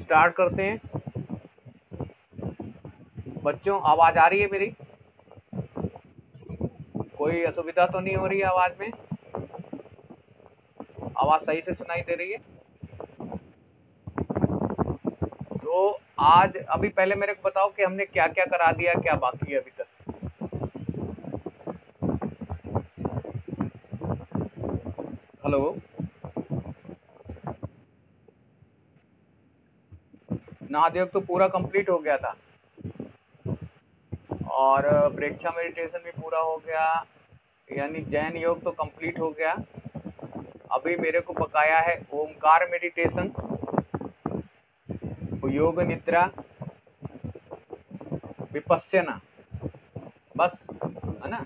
start करते हैं बच्चों आवाज़ आ रही है मेरी कोई असुविधा तो नहीं हो रही है आवाज़ में आवाज़ सही से सुनाई दे रही है तो आज अभी पहले मेरे को बताओ कि हमने क्या क्या करा दिया क्या बाकी है अभी तक हेलो नादेव तो पूरा कंप्लीट हो गया था और प्रेक्षा मेडिटेशन भी पूरा हो गया यानी जैन योग तो कंप्लीट हो गया अभी मेरे को बकाया है ओमकार मेडिटेशन योग निद्रा विपस्ना बस है ना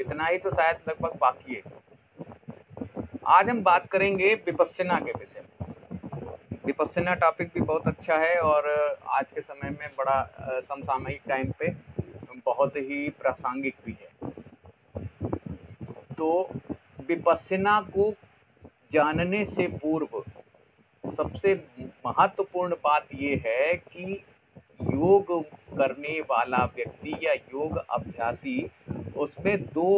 इतना ही तो शायद लगभग बाकी है आज हम बात करेंगे विपस्ना के विषय में विपसना टॉपिक भी बहुत अच्छा है और आज के समय में बड़ा समसामयिक टाइम पे बहुत ही प्रासंगिक भी है तो विपस्सना को जानने से पूर्व सबसे महत्वपूर्ण बात ये है कि योग करने वाला व्यक्ति या योग अभ्यासी उसमें दो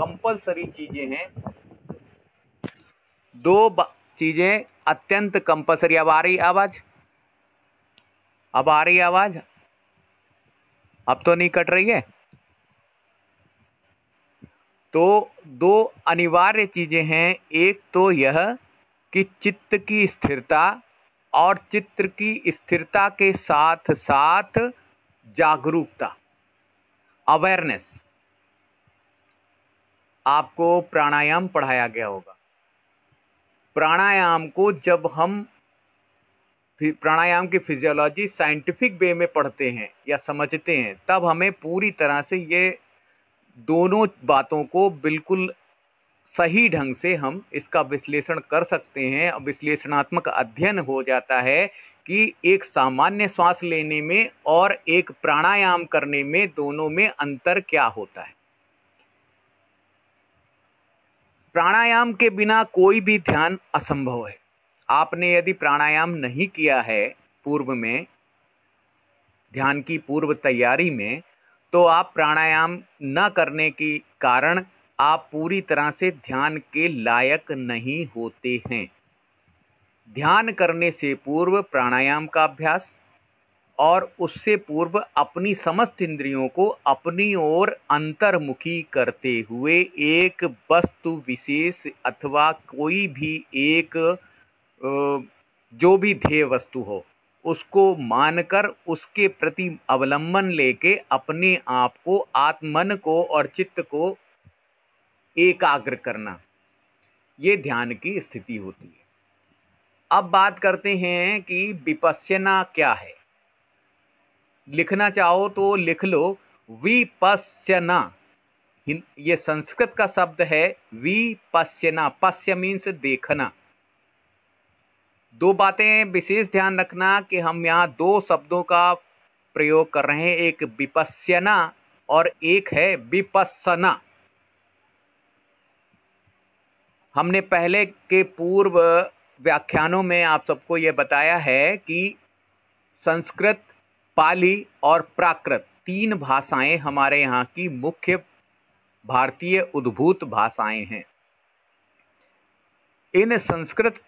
कंपलसरी चीज़ें हैं दो चीज़ें अत्यंत कंपलसरी अब आ रही आवाज़ अब आ रही आवाज़ अब तो नहीं कट रही है तो दो अनिवार्य चीज़ें हैं एक तो यह कि चित्त की स्थिरता और चित्र की स्थिरता के साथ साथ जागरूकता अवेयरनेस आपको प्राणायाम पढ़ाया गया होगा प्राणायाम को जब हम प्राणायाम की फिजियोलॉजी साइंटिफिक वे में पढ़ते हैं या समझते हैं तब हमें पूरी तरह से ये दोनों बातों को बिल्कुल सही ढंग से हम इसका विश्लेषण कर सकते हैं और विश्लेषणात्मक अध्ययन हो जाता है कि एक सामान्य श्वास लेने में और एक प्राणायाम करने में दोनों में अंतर क्या होता है प्राणायाम के बिना कोई भी ध्यान असंभव है आपने यदि प्राणायाम नहीं किया है पूर्व में ध्यान की पूर्व तैयारी में तो आप प्राणायाम न करने के कारण आप पूरी तरह से ध्यान के लायक नहीं होते हैं ध्यान करने से पूर्व प्राणायाम का अभ्यास और उससे पूर्व अपनी समस्त इंद्रियों को अपनी ओर अंतर्मुखी करते हुए एक वस्तु विशेष अथवा कोई भी एक जो भी ध्येय वस्तु हो उसको मानकर उसके प्रति अवलंबन लेके अपने आप को आत्मन को और चित्त को एकाग्र करना ये ध्यान की स्थिति होती है अब बात करते हैं कि विपस्यना क्या है लिखना चाहो तो लिख लो विपस्यना ये संस्कृत का शब्द है विपस्यना पश्य मीन्स देखना दो बातें विशेष ध्यान रखना कि हम यहाँ दो शब्दों का प्रयोग कर रहे हैं एक विपश्यना और एक है विपस्सना हमने पहले के पूर्व व्याख्यानों में आप सबको ये बताया है कि संस्कृत पाली और प्राकृत तीन भाषाएं हमारे यहाँ की मुख्य भारतीय उद्भूत भाषाएं हैं इन संस्कृत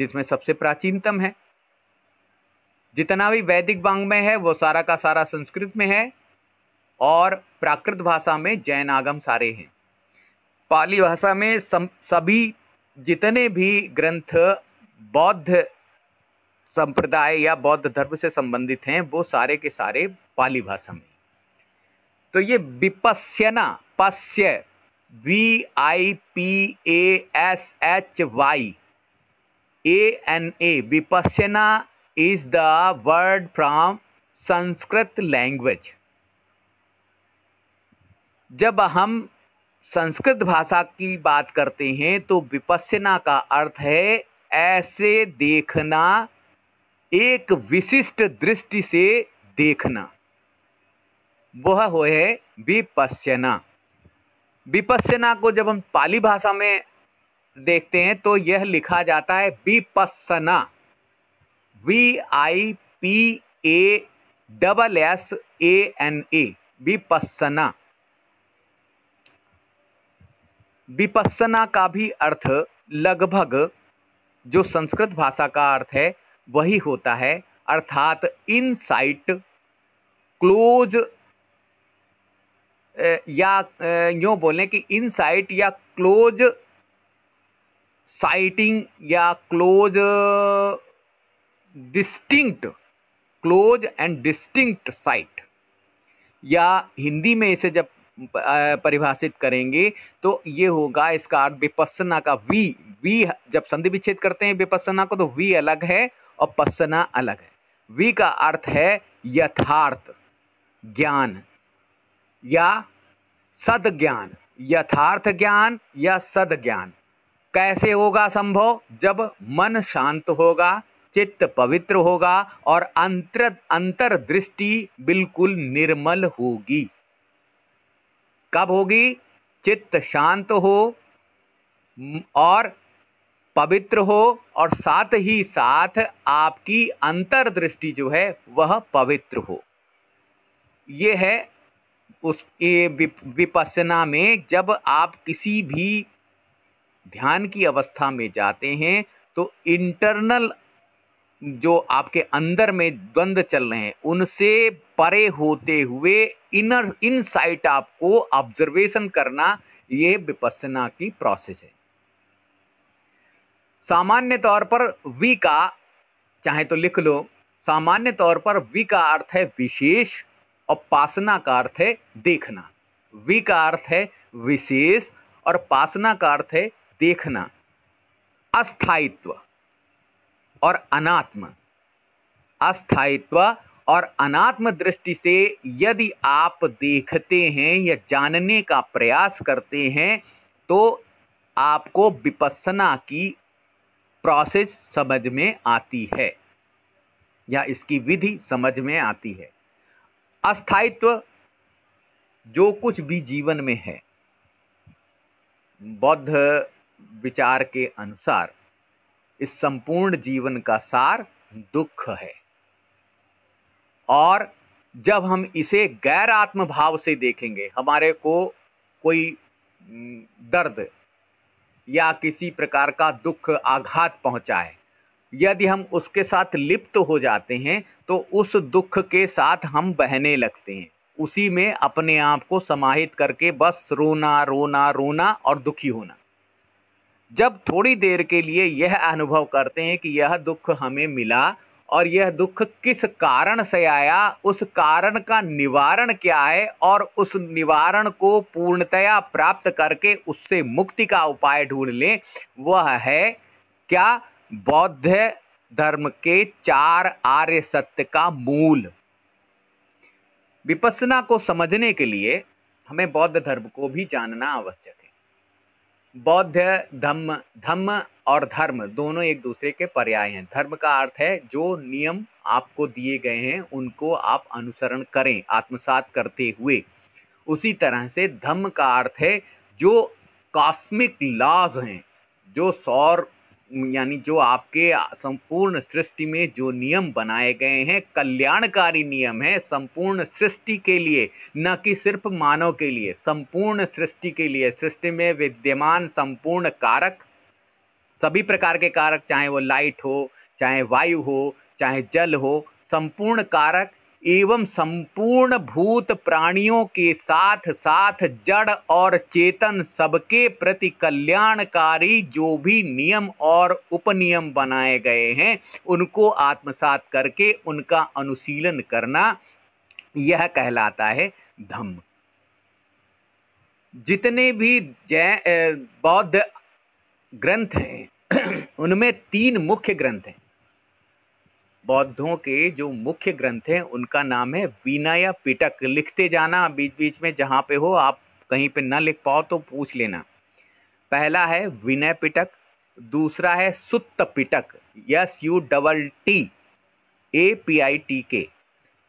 जिसमें सबसे प्राचीनतम है जितना भी वैदिक में है वो सारा का सारा संस्कृत में है और प्राकृत भाषा में जैन आगम सारे हैं पाली भाषा में सम, सभी जितने भी ग्रंथ बौद्ध संप्रदाय या बौद्ध धर्म से संबंधित हैं वो सारे के सारे पाली भाषा में तो ये विपस्यना पश्य V I P A S H Y A N A vipashyana is the word from Sanskrit language जब हम संस्कृत भाषा की बात करते हैं तो विपस्यना का अर्थ है ऐसे देखना एक विशिष्ट दृष्टि से देखना वह हो है विपस्यना विपस्यना को जब हम पाली भाषा में देखते हैं तो यह लिखा जाता है विपस्सना V I P A double S A N A विपस्सना विपस्सना का भी अर्थ लगभग जो संस्कृत भाषा का अर्थ है वही होता है अर्थात इनसाइट क्लोज या यूँ बोलें कि इनसाइट या क्लोज साइटिंग या close distinct close and distinct sight या हिंदी में इसे जब परिभाषित करेंगे तो ये होगा इसका अर्थ विपस्सना का वी वी जब संधि विच्छेद करते हैं विपस्सना को तो वी अलग है और पसना अलग है वी का अर्थ है यथार्थ ज्ञान या सद ज्ञान यथार्थ ज्ञान या सद ज्ञान कैसे होगा संभव जब मन शांत होगा चित्त पवित्र होगा और अंतर अंतरदृष्टि बिल्कुल निर्मल होगी कब होगी चित्त शांत हो और पवित्र हो और साथ ही साथ आपकी अंतर्दृष्टि जो है वह पवित्र हो यह है उस विपसना में जब आप किसी भी ध्यान की अवस्था में जाते हैं तो इंटरनल जो आपके अंदर में द्वंद्व चल रहे हैं उनसे परे होते हुए इनर इनसाइट आपको ऑब्जर्वेशन करना ये विपसना की प्रोसेस है सामान्य तौर पर वी का चाहे तो लिख लो सामान्य तौर पर वी का अर्थ है विशेष और पासना का अर्थ है देखना वी का अर्थ है विशेष और पासना का अर्थ है देखना अस्थायित्व और अनात्म अस्थायित्व और अनात्म दृष्टि से यदि आप देखते हैं या जानने का प्रयास करते हैं तो आपको विपसना की प्रोसेस समझ में आती है या इसकी विधि समझ में आती है अस्थायित्व जो कुछ भी जीवन में है बौद्ध विचार के अनुसार इस संपूर्ण जीवन का सार दुख है और जब हम इसे गैर आत्मभाव से देखेंगे हमारे को कोई दर्द या किसी प्रकार का दुख आघात पहुंचाए यदि हम उसके साथ लिप्त हो जाते हैं तो उस दुख के साथ हम बहने लगते हैं उसी में अपने आप को समाहित करके बस रोना रोना रोना और दुखी होना जब थोड़ी देर के लिए यह अनुभव करते हैं कि यह दुख हमें मिला और यह दुख किस कारण से आया उस कारण का निवारण क्या है और उस निवारण को पूर्णतया प्राप्त करके उससे मुक्ति का उपाय ढूंढ लें वह है क्या बौद्ध धर्म के चार आर्य सत्य का मूल विपसना को समझने के लिए हमें बौद्ध धर्म को भी जानना आवश्यक है बौद्ध धम्म धम्म और धर्म दोनों एक दूसरे के पर्याय हैं धर्म का अर्थ है जो नियम आपको दिए गए हैं उनको आप अनुसरण करें आत्मसात करते हुए उसी तरह से धम्म का अर्थ है जो कॉस्मिक लॉज हैं जो सौर यानी जो आपके संपूर्ण सृष्टि में जो नियम बनाए गए हैं कल्याणकारी नियम है संपूर्ण सृष्टि के लिए न कि सिर्फ मानव के लिए संपूर्ण सृष्टि के लिए सृष्टि में विद्यमान संपूर्ण कारक सभी प्रकार के कारक चाहे वो लाइट हो चाहे वायु हो चाहे जल हो संपूर्ण कारक एवं संपूर्ण भूत प्राणियों के साथ साथ जड़ और चेतन सबके प्रति कल्याणकारी जो भी नियम और उपनियम बनाए गए हैं उनको आत्मसात करके उनका अनुशीलन करना यह कहलाता है धम्म जितने भी जै बौद्ध ग्रंथ हैं उनमें तीन मुख्य ग्रंथ हैं बौद्धों के जो मुख्य ग्रंथ हैं उनका नाम है वीणा या पिटक लिखते जाना बीच बीच में जहाँ पे हो आप कहीं पे ना लिख पाओ तो पूछ लेना पहला है विनय पिटक दूसरा है Sutta Pitaka S U double T A P I T K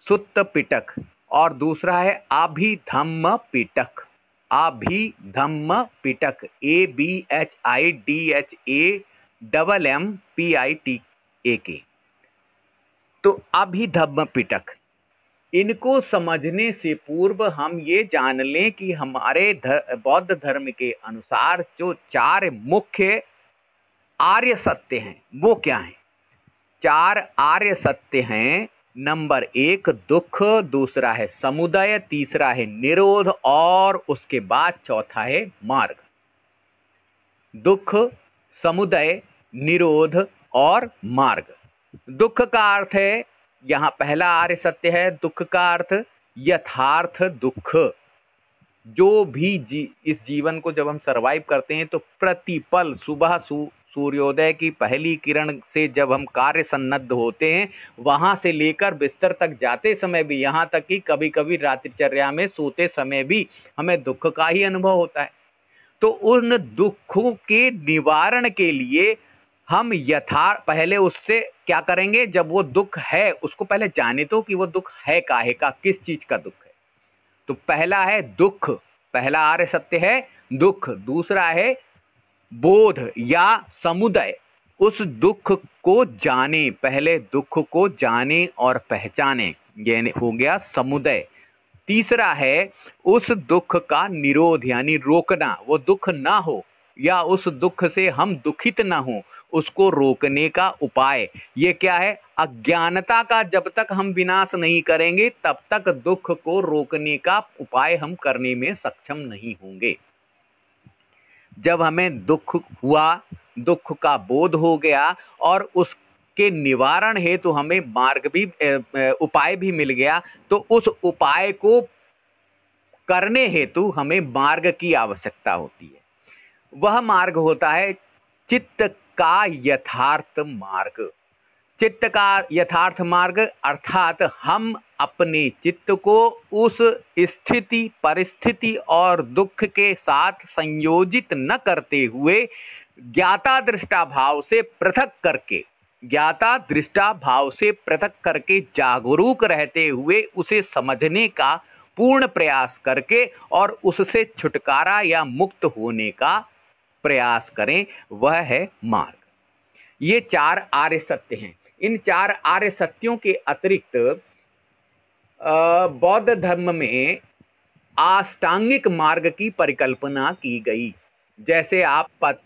Sutta Pitaka और दूसरा है Abhidhamma Pitaka Abhidhamma Pitaka A B H I D H A double M P I T A K तो अभिधम्म पिटक इनको समझने से पूर्व हम ये जान लें कि हमारे धर, बौद्ध धर्म के अनुसार जो चार मुख्य आर्य सत्य हैं वो क्या हैं चार आर्य सत्य हैं नंबर एक दुख दूसरा है समुदाय तीसरा है निरोध और उसके बाद चौथा है मार्ग दुख समुदाय निरोध और मार्ग दुख का अर्थ है यहां पहला आर्य सत्य है दुख का अर्थ यथार्थ दुख जो भी जी इस जीवन को जब हम सरवाइव करते हैं तो प्रतिपल सुबह सु सूर्योदय की पहली किरण से जब हम कार्य सन्नद्ध होते हैं वहाँ से लेकर बिस्तर तक जाते समय भी यहाँ तक कि कभी कभी रात्रिचर्या में सोते समय भी हमें दुख का ही अनुभव होता है तो उन दुखों के निवारण के लिए हम यथार पहले उससे क्या करेंगे जब वो दुख है उसको पहले जाने तो कि वो दुख है काहे का किस चीज़ का दुख है तो पहला है दुख पहला आर्य सत्य है दुख दूसरा है बोध या समुदाय उस दुख को जाने पहले दुख को जाने और पहचाने ये हो गया समुदाय तीसरा है उस दुख का निरोध यानी रोकना वो दुख ना हो या उस दुख से हम दुखित ना हो उसको रोकने का उपाय ये क्या है अज्ञानता का जब तक हम विनाश नहीं करेंगे तब तक दुख को रोकने का उपाय हम करने में सक्षम नहीं होंगे जब हमें दुख हुआ दुख का बोध हो गया और उस के निवारण हेतु तो हमें मार्ग भी उपाय भी मिल गया तो उस उपाय को करने हेतु हमें मार्ग की आवश्यकता होती है वह मार्ग होता है चित्त का यथार्थ मार्ग चित्त का यथार्थ मार्ग अर्थात हम अपने चित्त को उस स्थिति परिस्थिति और दुख के साथ संयोजित न करते हुए ज्ञाता दृष्टा भाव से पृथक करके ज्ञाता दृष्टा भाव से पृथक करके जागरूक रहते हुए उसे समझने का पूर्ण प्रयास करके और उससे छुटकारा या मुक्त होने का प्रयास करें वह है मार्ग ये चार आर्य सत्य हैं इन चार आर्य सत्यों के अतिरिक्त बौद्ध धर्म में आष्टांगिक मार्ग की परिकल्पना की गई जैसे आप पत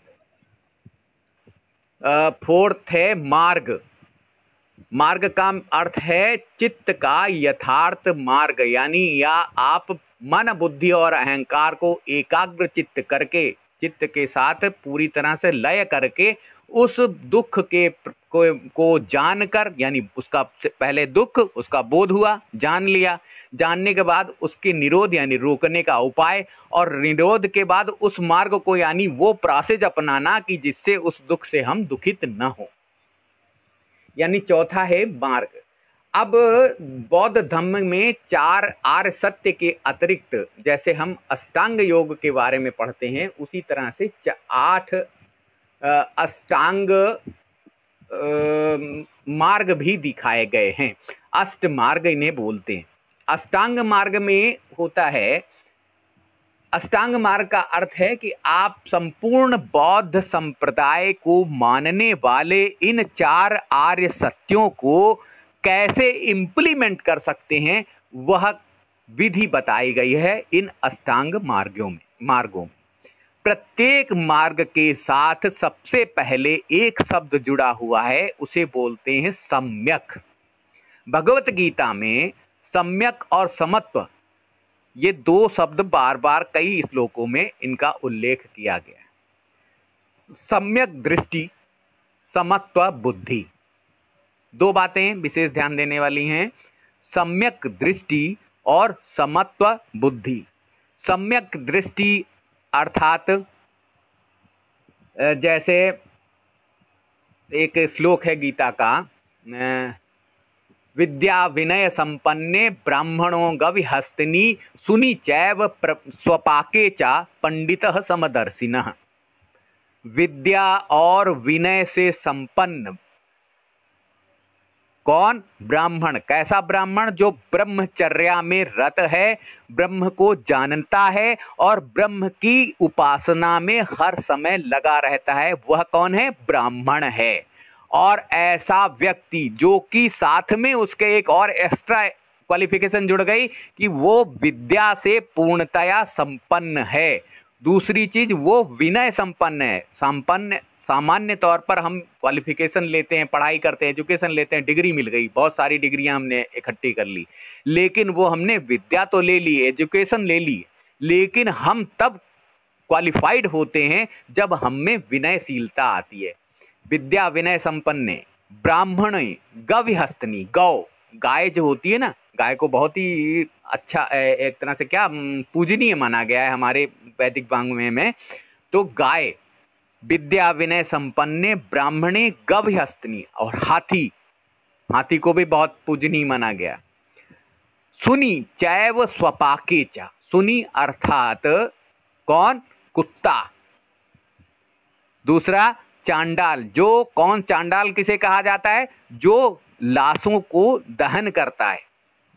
फोर्थ है मार्ग मार्ग का अर्थ है चित्त का यथार्थ मार्ग यानी या आप मन बुद्धि और अहंकार को एकाग्र चित्त करके चित्त के साथ पूरी तरह से लय करके उस दुख के को, को जानकर यानी उसका पहले दुख उसका बोध हुआ जान लिया जानने के बाद उसके निरोध यानी रोकने का उपाय और निरोध के बाद उस मार्ग को यानी वो प्रासेज अपनाना कि जिससे उस दुख से हम दुखित न हो यानी चौथा है मार्ग अब बौद्ध धर्म में चार आर सत्य के अतिरिक्त जैसे हम अष्टांग योग के बारे में पढ़ते हैं उसी तरह से आठ अष्टांग मार्ग भी दिखाए गए हैं अष्ट मार्ग इन्हें बोलते हैं अष्टांग मार्ग में होता है अष्टांग मार्ग का अर्थ है कि आप संपूर्ण बौद्ध संप्रदाय को मानने वाले इन चार आर्य सत्यों को कैसे इम्प्लीमेंट कर सकते हैं वह विधि बताई गई है इन अष्टांग मार्गों में मार्गों में प्रत्येक मार्ग के साथ सबसे पहले एक शब्द जुड़ा हुआ है उसे बोलते हैं सम्यक भगवत गीता में सम्यक और समत्व ये दो शब्द बार बार कई श्लोकों में इनका उल्लेख किया गया है सम्यक दृष्टि समत्व बुद्धि दो बातें विशेष ध्यान देने वाली हैं सम्यक दृष्टि और समत्व बुद्धि सम्यक दृष्टि अर्थात जैसे एक श्लोक है गीता का विद्या विनय संपन्ने ब्राह्मणों गवि हस्तनी सुनी चैव स्वपाके चा पंडित समदर्शिन विद्या और विनय से संपन्न कौन ब्राह्मण कैसा ब्राह्मण जो ब्रह्मचर्या में रत है ब्रह्म को जानता है और ब्रह्म की उपासना में हर समय लगा रहता है वह कौन है ब्राह्मण है और ऐसा व्यक्ति जो कि साथ में उसके एक और एक्स्ट्रा क्वालिफिकेशन जुड़ गई कि वो विद्या से पूर्णतया संपन्न है दूसरी चीज़ वो विनय संपन्न है संपन्न सामान्य तौर पर हम क्वालिफिकेशन लेते हैं पढ़ाई करते हैं एजुकेशन लेते हैं डिग्री मिल गई बहुत सारी डिग्रियां हमने इकट्ठी कर ली लेकिन वो हमने विद्या तो ले ली एजुकेशन ले ली लेकिन हम तब क्वालिफाइड होते हैं जब हम में विनयशीलता आती है विद्या विनय संपन्न ब्राह्मण हस्तनी गौ गाय जो होती है ना गाय को बहुत ही अच्छा एक तरह से क्या पूजनीय माना गया है हमारे वैदिक वांग्मय में तो गाय विद्या विनय संपन्ने ब्राह्मणे गभ हस्तनी और हाथी हाथी को भी बहुत पूजनीय माना गया सुनी चैव स्वपाके चा सुनी अर्थात कौन कुत्ता दूसरा चांडाल जो कौन चांडाल किसे कहा जाता है जो लाशों को दहन करता है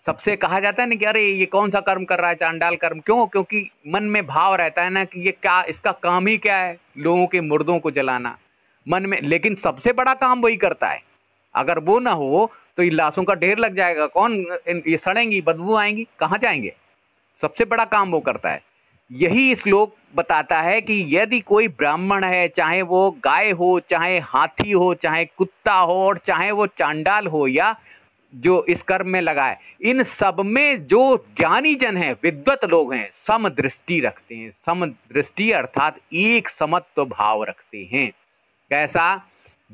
सबसे कहा जाता है ना कि अरे ये कौन सा कर्म कर रहा है चांडाल कर्म क्यों क्योंकि मन में भाव रहता है ना कि ये क्या इसका काम ही क्या है लोगों के मुर्दों को जलाना मन में लेकिन सबसे बड़ा काम वही करता है अगर वो ना हो तो ये लाशों का ढेर लग जाएगा कौन ये सड़ेंगी बदबू आएंगी कहाँ जाएंगे सबसे बड़ा काम वो करता है यही श्लोक बताता है कि यदि कोई ब्राह्मण है चाहे वो गाय हो चाहे हाथी हो चाहे कुत्ता हो और चाहे वो चांडाल हो या जो इस कर्म में लगाए इन सब में जो ज्ञानी जन है विद्वत लोग हैं समदृष्टि रखते हैं समदृष्टि अर्थात एक समत्व भाव रखते हैं कैसा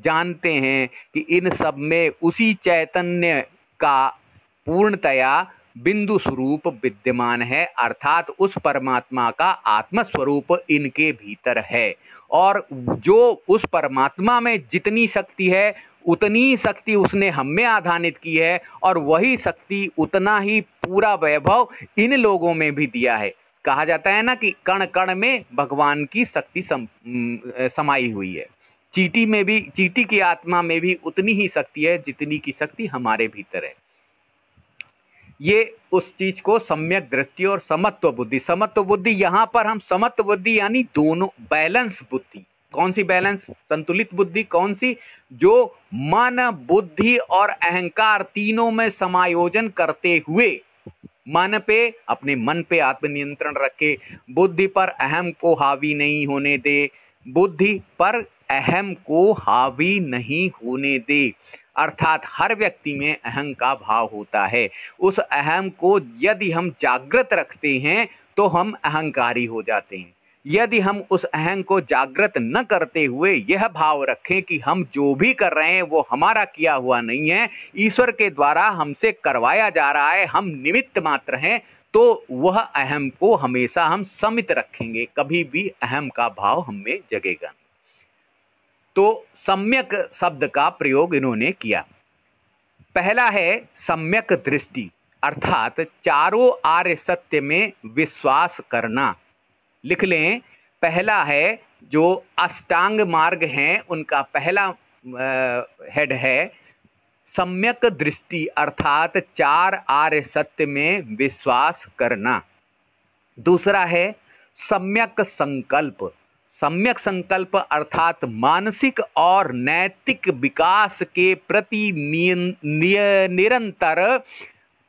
जानते हैं कि इन सब में उसी चैतन्य का पूर्णतया बिंदु स्वरूप विद्यमान है अर्थात उस परमात्मा का आत्मस्वरूप इनके भीतर है और जो उस परमात्मा में जितनी शक्ति है उतनी शक्ति उसने हम में आधानित की है और वही शक्ति उतना ही पूरा वैभव इन लोगों में भी दिया है कहा जाता है ना कि कण कण में भगवान की शक्ति सम, समाई हुई है चीटी में भी चीटी की आत्मा में भी उतनी ही शक्ति है जितनी की शक्ति हमारे भीतर है ये उस चीज़ को सम्यक दृष्टि और समत्व बुद्धि समत्व बुद्धि यहाँ पर हम समत्व बुद्धि यानी दोनों बैलेंस बुद्धि कौन सी बैलेंस संतुलित बुद्धि कौन सी जो मन बुद्धि और अहंकार तीनों में समायोजन करते हुए मन पे अपने मन पे आत्मनियंत्रण रखे बुद्धि पर अहम को हावी नहीं होने दे बुद्धि पर अहम को हावी नहीं होने दे अर्थात हर व्यक्ति में अहम का भाव होता है उस अहम को यदि हम जागृत रखते हैं तो हम अहंकारी हो जाते हैं यदि हम उस अहम को जागृत न करते हुए यह भाव रखें कि हम जो भी कर रहे हैं वो हमारा किया हुआ नहीं है ईश्वर के द्वारा हमसे करवाया जा रहा है हम निमित्त मात्र हैं तो वह अहम को हमेशा हम समित रखेंगे कभी भी अहम का भाव हमें जगेगा तो सम्यक शब्द का प्रयोग इन्होंने किया पहला है सम्यक दृष्टि अर्थात चारों आर्य सत्य में विश्वास करना लिख लें पहला है जो अष्टांग मार्ग हैं उनका पहला हेड है सम्यक दृष्टि अर्थात चार आर्य सत्य में विश्वास करना दूसरा है सम्यक संकल्प सम्यक संकल्प अर्थात मानसिक और नैतिक विकास के प्रति निरंतर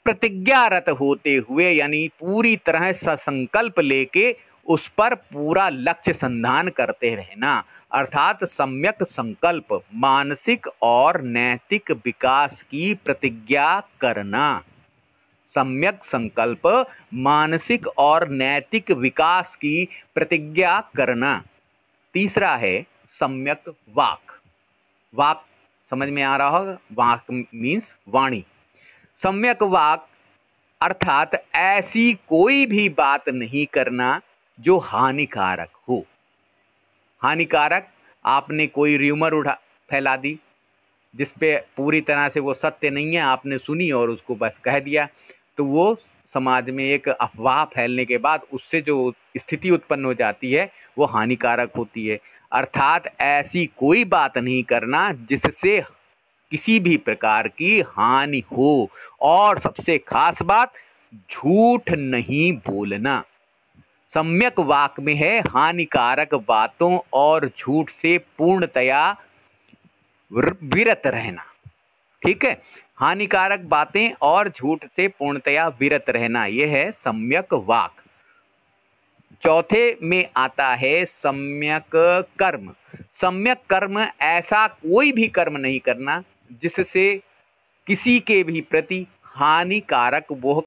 प्रतिज्ञारत होते हुए यानी पूरी तरह संकल्प लेके उस पर पूरा लक्ष्य संधान करते रहना अर्थात सम्यक संकल्प मानसिक और नैतिक विकास की प्रतिज्ञा करना सम्यक संकल्प मानसिक और नैतिक विकास की प्रतिज्ञा करना तीसरा है सम्यक वाक वाक समझ में आ रहा होगा वाक मीन्स वाणी सम्यक वाक अर्थात ऐसी कोई भी बात नहीं करना जो हानिकारक हो हानिकारक आपने कोई र्यूमर उठा फैला दी जिसपे पूरी तरह से वो सत्य नहीं है आपने सुनी और उसको बस कह दिया तो वो समाज में एक अफवाह फैलने के बाद उससे जो स्थिति उत्पन्न हो जाती है वो हानिकारक होती है अर्थात ऐसी कोई बात नहीं करना जिससे किसी भी प्रकार की हानि हो और सबसे खास बात झूठ नहीं बोलना सम्यक वाक में है हानिकारक बातों और झूठ से पूर्णतया विरत रहना ठीक है हानिकारक बातें और झूठ से पूर्णतया विरत रहना यह है सम्यक वाक चौथे में आता है सम्यक कर्म सम्यक कर्म ऐसा कोई भी कर्म नहीं करना जिससे किसी के भी प्रति हानिकारक वह